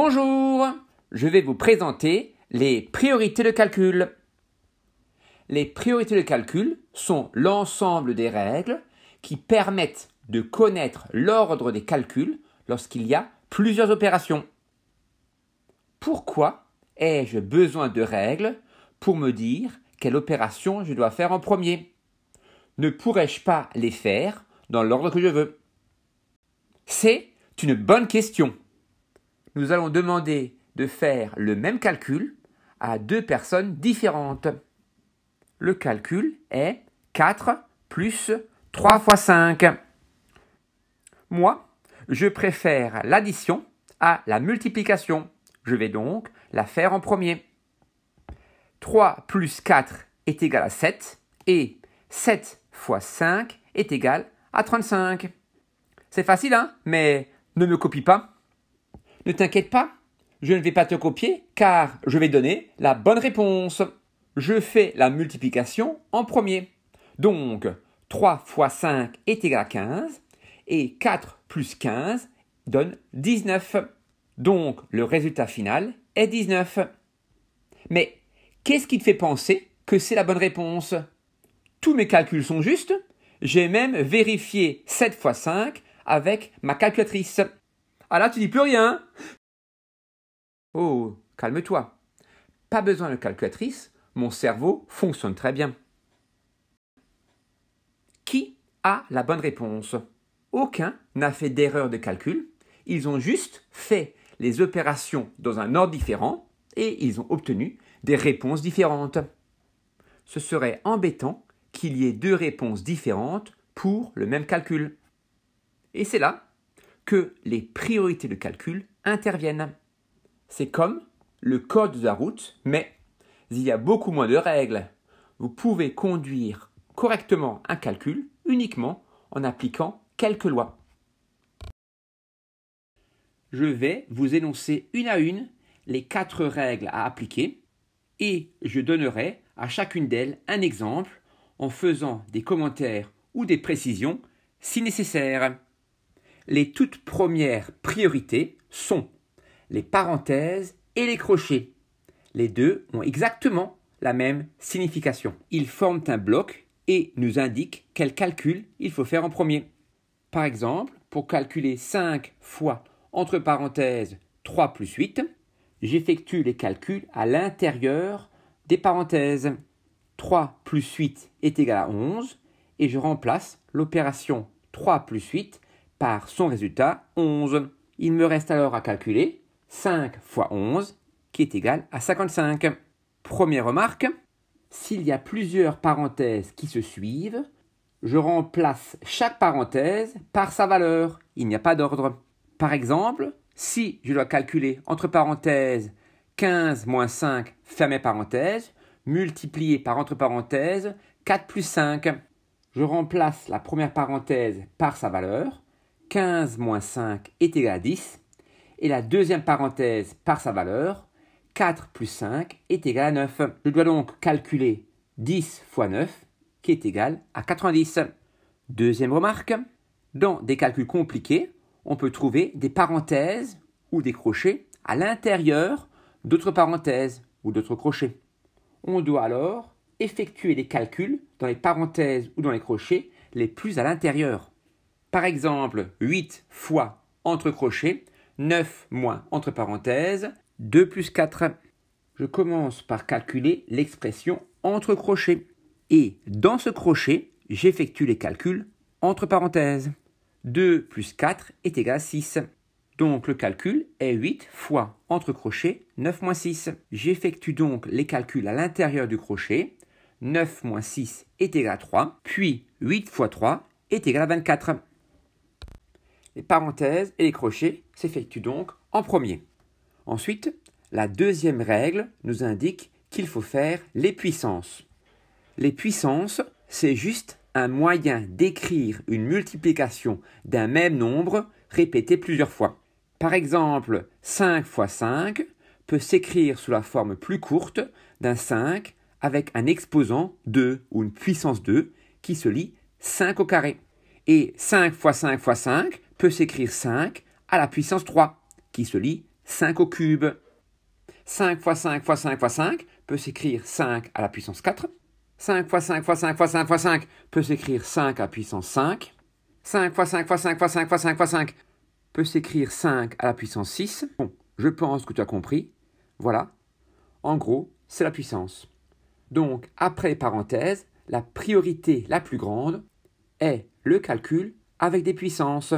Bonjour Je vais vous présenter les priorités de calcul. Les priorités de calcul sont l'ensemble des règles qui permettent de connaître l'ordre des calculs lorsqu'il y a plusieurs opérations. Pourquoi ai-je besoin de règles pour me dire quelle opération je dois faire en premier Ne pourrais-je pas les faire dans l'ordre que je veux C'est une bonne question nous allons demander de faire le même calcul à deux personnes différentes. Le calcul est 4 plus 3 fois 5. Moi, je préfère l'addition à la multiplication. Je vais donc la faire en premier. 3 plus 4 est égal à 7 et 7 fois 5 est égal à 35. C'est facile, hein Mais ne me copie pas. Ne t'inquiète pas, je ne vais pas te copier car je vais donner la bonne réponse. Je fais la multiplication en premier. Donc, 3 fois 5 est égal à 15 et 4 plus 15 donne 19. Donc, le résultat final est 19. Mais qu'est-ce qui te fait penser que c'est la bonne réponse Tous mes calculs sont justes. J'ai même vérifié 7 fois 5 avec ma calculatrice. Ah là, tu dis plus rien. Oh, calme-toi. Pas besoin de calculatrice, mon cerveau fonctionne très bien. Qui a la bonne réponse Aucun n'a fait d'erreur de calcul, ils ont juste fait les opérations dans un ordre différent et ils ont obtenu des réponses différentes. Ce serait embêtant qu'il y ait deux réponses différentes pour le même calcul. Et c'est là que les priorités de calcul interviennent. C'est comme le code de la route, mais il y a beaucoup moins de règles. Vous pouvez conduire correctement un calcul uniquement en appliquant quelques lois. Je vais vous énoncer une à une les quatre règles à appliquer et je donnerai à chacune d'elles un exemple en faisant des commentaires ou des précisions si nécessaire les toutes premières priorités sont les parenthèses et les crochets. Les deux ont exactement la même signification. Ils forment un bloc et nous indiquent quel calcul il faut faire en premier. Par exemple, pour calculer 5 fois entre parenthèses 3 plus 8, j'effectue les calculs à l'intérieur des parenthèses. 3 plus 8 est égal à 11 et je remplace l'opération 3 plus 8 par son résultat 11. Il me reste alors à calculer 5 fois 11 qui est égal à 55. Première remarque, s'il y a plusieurs parenthèses qui se suivent, je remplace chaque parenthèse par sa valeur. Il n'y a pas d'ordre. Par exemple, si je dois calculer entre parenthèses 15 moins 5, fermez parenthèse, multiplié par entre parenthèses 4 plus 5. Je remplace la première parenthèse par sa valeur, 15 moins 5 est égal à 10. Et la deuxième parenthèse par sa valeur, 4 plus 5 est égal à 9. Je dois donc calculer 10 fois 9 qui est égal à 90. Deuxième remarque, dans des calculs compliqués, on peut trouver des parenthèses ou des crochets à l'intérieur d'autres parenthèses ou d'autres crochets. On doit alors effectuer des calculs dans les parenthèses ou dans les crochets les plus à l'intérieur. Par exemple, 8 fois entre crochets, 9 moins entre parenthèses, 2 plus 4. Je commence par calculer l'expression entre crochets. Et dans ce crochet, j'effectue les calculs entre parenthèses. 2 plus 4 est égal à 6. Donc le calcul est 8 fois entre crochets 9 moins 6. J'effectue donc les calculs à l'intérieur du crochet. 9 moins 6 est égal à 3, puis 8 fois 3 est égal à 24 les parenthèses et les crochets s'effectuent donc en premier. Ensuite, la deuxième règle nous indique qu'il faut faire les puissances. Les puissances, c'est juste un moyen d'écrire une multiplication d'un même nombre répété plusieurs fois. Par exemple, 5 x 5 peut s'écrire sous la forme plus courte d'un 5 avec un exposant 2 ou une puissance 2 qui se lit 5 au carré. Et 5 x 5 x 5 peut s'écrire 5 à la puissance 3, qui se lit 5 au cube. 5 x 5 x 5 x 5 peut s'écrire 5 à la puissance 4. 5 x 5 x 5 x 5 x 5 peut s'écrire 5 à la puissance 5. 5 x 5 x 5 x 5 x 5 fois 5 peut s'écrire 5 à la puissance 6. Bon, je pense que tu as compris. Voilà. En gros, c'est la puissance. Donc, après parenthèse, la priorité la plus grande est le calcul avec des puissances.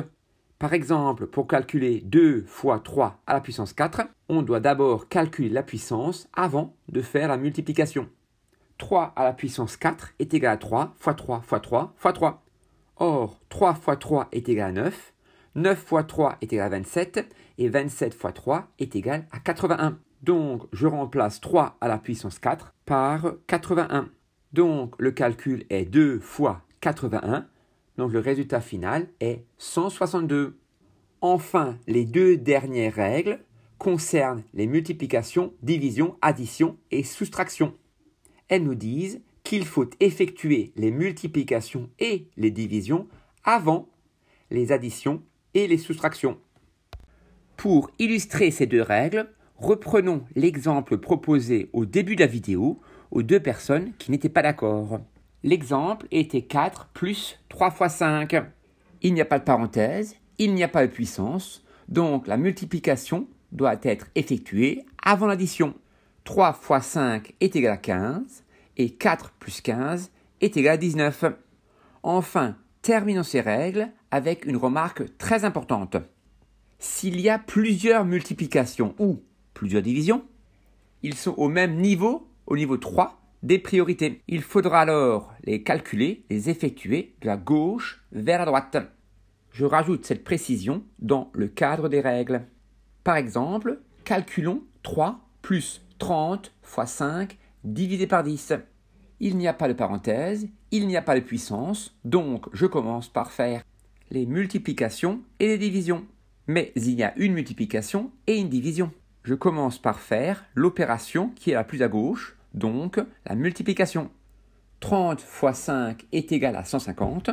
Par exemple, pour calculer 2 fois 3 à la puissance 4, on doit d'abord calculer la puissance avant de faire la multiplication. 3 à la puissance 4 est égal à 3 fois 3 fois 3 fois 3. Or, 3 fois 3 est égal à 9, 9 fois 3 est égal à 27, et 27 fois 3 est égal à 81. Donc, je remplace 3 à la puissance 4 par 81. Donc, le calcul est 2 fois 81 donc le résultat final est 162. Enfin, les deux dernières règles concernent les multiplications, divisions, additions et soustractions. Elles nous disent qu'il faut effectuer les multiplications et les divisions avant les additions et les soustractions. Pour illustrer ces deux règles, reprenons l'exemple proposé au début de la vidéo aux deux personnes qui n'étaient pas d'accord. L'exemple était 4 plus 3 fois 5. Il n'y a pas de parenthèse, il n'y a pas de puissance, donc la multiplication doit être effectuée avant l'addition. 3 fois 5 est égal à 15 et 4 plus 15 est égal à 19. Enfin, terminons ces règles avec une remarque très importante. S'il y a plusieurs multiplications ou plusieurs divisions, ils sont au même niveau, au niveau 3, des priorités. Il faudra alors les calculer, les effectuer de la gauche vers la droite. Je rajoute cette précision dans le cadre des règles. Par exemple, calculons 3 plus 30 fois 5 divisé par 10. Il n'y a pas de parenthèse, il n'y a pas de puissance, donc je commence par faire les multiplications et les divisions. Mais il y a une multiplication et une division. Je commence par faire l'opération qui est la plus à gauche, donc la multiplication. 30 fois 5 est égal à 150,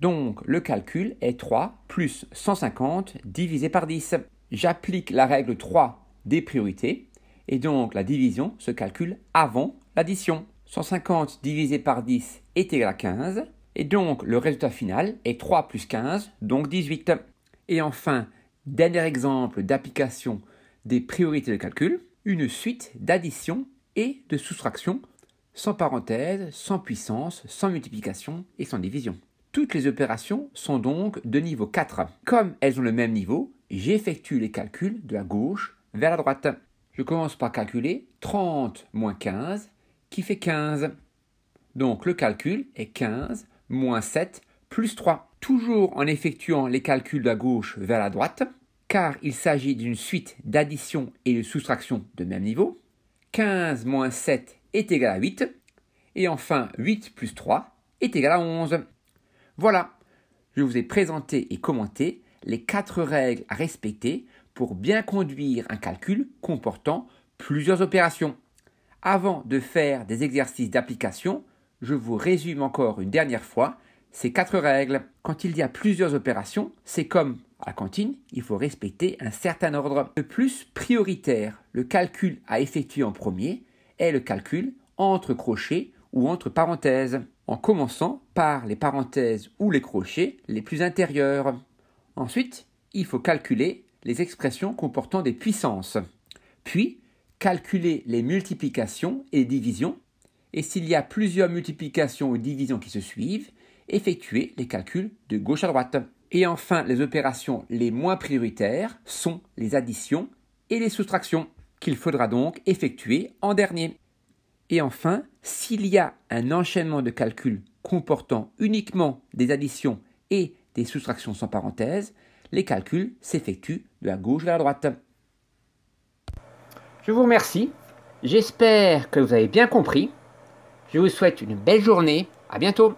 donc le calcul est 3 plus 150 divisé par 10. J'applique la règle 3 des priorités, et donc la division se calcule avant l'addition. 150 divisé par 10 est égal à 15, et donc le résultat final est 3 plus 15, donc 18. Et enfin, dernier exemple d'application des priorités de calcul, une suite d'additions et de soustraction, sans parenthèse, sans puissance, sans multiplication et sans division. Toutes les opérations sont donc de niveau 4. Comme elles ont le même niveau, j'effectue les calculs de la gauche vers la droite. Je commence par calculer 30 moins 15 qui fait 15. Donc le calcul est 15 moins 7 plus 3. Toujours en effectuant les calculs de la gauche vers la droite, car il s'agit d'une suite d'addition et de soustraction de même niveau, 15 moins 7 est égal à 8. Et enfin, 8 plus 3 est égal à 11. Voilà, je vous ai présenté et commenté les quatre règles à respecter pour bien conduire un calcul comportant plusieurs opérations. Avant de faire des exercices d'application, je vous résume encore une dernière fois ces quatre règles. Quand il y a plusieurs opérations, c'est comme à la cantine, il faut respecter un certain ordre. Le plus prioritaire, le calcul à effectuer en premier, est le calcul entre crochets ou entre parenthèses, en commençant par les parenthèses ou les crochets les plus intérieurs. Ensuite, il faut calculer les expressions comportant des puissances, puis calculer les multiplications et divisions, et s'il y a plusieurs multiplications ou divisions qui se suivent, effectuer les calculs de gauche à droite. Et enfin, les opérations les moins prioritaires sont les additions et les soustractions qu'il faudra donc effectuer en dernier. Et enfin, s'il y a un enchaînement de calculs comportant uniquement des additions et des soustractions sans parenthèse, les calculs s'effectuent de la gauche vers la droite. Je vous remercie. J'espère que vous avez bien compris. Je vous souhaite une belle journée. À bientôt.